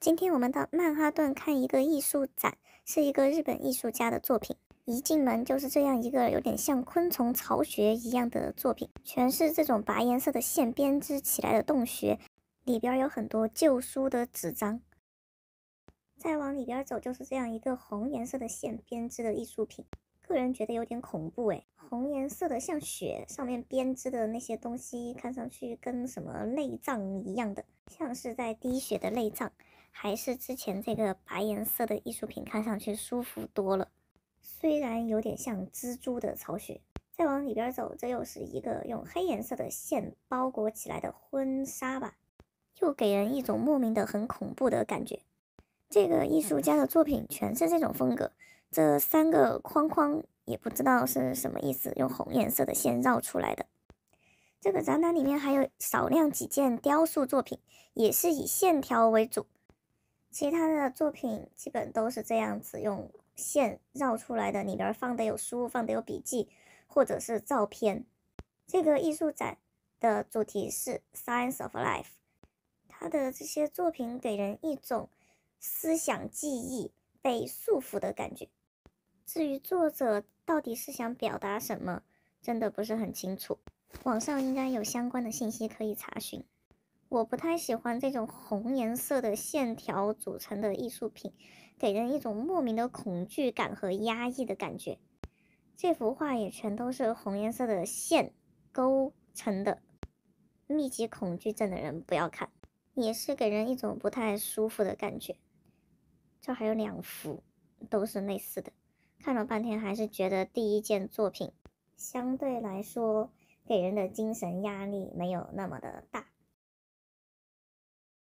今天我们到曼哈顿看一个艺术展，是一个日本艺术家的作品。一进门就是这样一个有点像昆虫巢穴一样的作品，全是这种白颜色的线编织起来的洞穴，里边有很多旧书的纸张。再往里边走，就是这样一个红颜色的线编织的艺术品。个人觉得有点恐怖哎，红颜色的像血，上面编织的那些东西看上去跟什么内脏一样的，像是在滴血的内脏。还是之前这个白颜色的艺术品看上去舒服多了，虽然有点像蜘蛛的巢穴。再往里边走，这又是一个用黑颜色的线包裹起来的婚纱吧，又给人一种莫名的很恐怖的感觉。这个艺术家的作品全是这种风格。这三个框框也不知道是什么意思，用红颜色的线绕出来的。这个展览里面还有少量几件雕塑作品，也是以线条为主。其他的作品基本都是这样子，用线绕出来的，里边放的有书，放的有笔记，或者是照片。这个艺术展的主题是 Science of Life。他的这些作品给人一种思想记忆被束缚的感觉。至于作者到底是想表达什么，真的不是很清楚。网上应该有相关的信息可以查询。我不太喜欢这种红颜色的线条组成的艺术品，给人一种莫名的恐惧感和压抑的感觉。这幅画也全都是红颜色的线勾成的，密集恐惧症的人不要看，也是给人一种不太舒服的感觉。这还有两幅，都是类似的。看了半天，还是觉得第一件作品相对来说给人的精神压力没有那么的大。